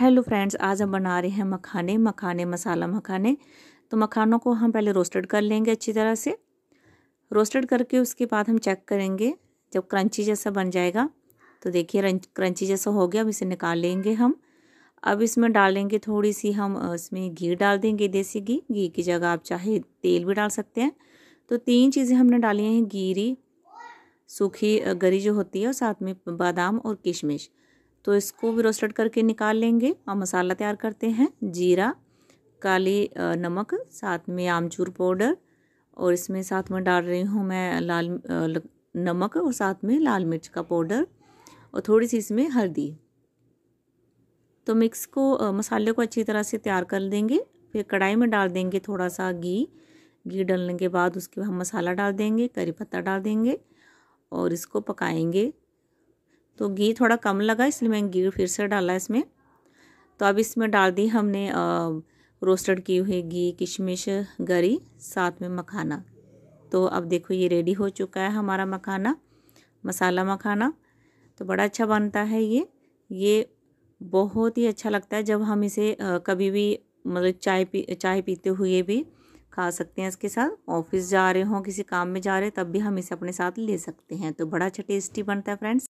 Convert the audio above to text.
hello friends आज हम बना रहे हैं मखाने मखाने मसाला मखाने तो मखानों को हम पहले रोस्टेड कर लेंगे अच्छी तरह से रोस्टेड करके उसके बाद हम चेक करेंगे जब क्रंची जैसा बन जाएगा तो देखिए क्रंची जैसा हो गया अब इसे निकाल लेंगे हम अब इसमें डालेंगे थोड़ी सी हम इसमें घी डाल देंगे देसी घी घी की जगह आप चाहे तेल भी डाल सकते हैं तो तीन चीज़ें हमने डाली हैं गीरी सूखी गरी जो होती है और साथ में बादाम और किशमिश तो इसको भी रोस्टेड करके निकाल लेंगे और मसाला तैयार करते हैं जीरा काली नमक साथ में आमचूर पाउडर और इसमें साथ में डाल रही हूँ मैं लाल नमक और साथ में लाल मिर्च का पाउडर और थोड़ी सी इसमें हल्दी तो मिक्स को मसाले को अच्छी तरह से तैयार कर देंगे फिर कढ़ाई में डाल देंगे थोड़ा सा घी घी डालने के बाद उसके हम मसाला डाल देंगे करी पत्ता डाल देंगे और इसको पकाएंगे तो घी थोड़ा कम लगा इसलिए मैंने घी फिर से डाला इसमें तो अब इसमें डाल दी हमने रोस्टेड की हुई घी किशमिश गरी साथ में मखाना तो अब देखो ये रेडी हो चुका है हमारा मखाना मसाला मखाना तो बड़ा अच्छा बनता है ये ये बहुत ही अच्छा लगता है जब हम इसे कभी भी मतलब चाय पी चाय पीते हुए भी खा सकते हैं इसके साथ ऑफिस जा रहे हों किसी काम में जा रहे तब भी हम इसे अपने साथ ले सकते हैं तो बड़ा अच्छा टेस्टी बनता है फ्रेंड्स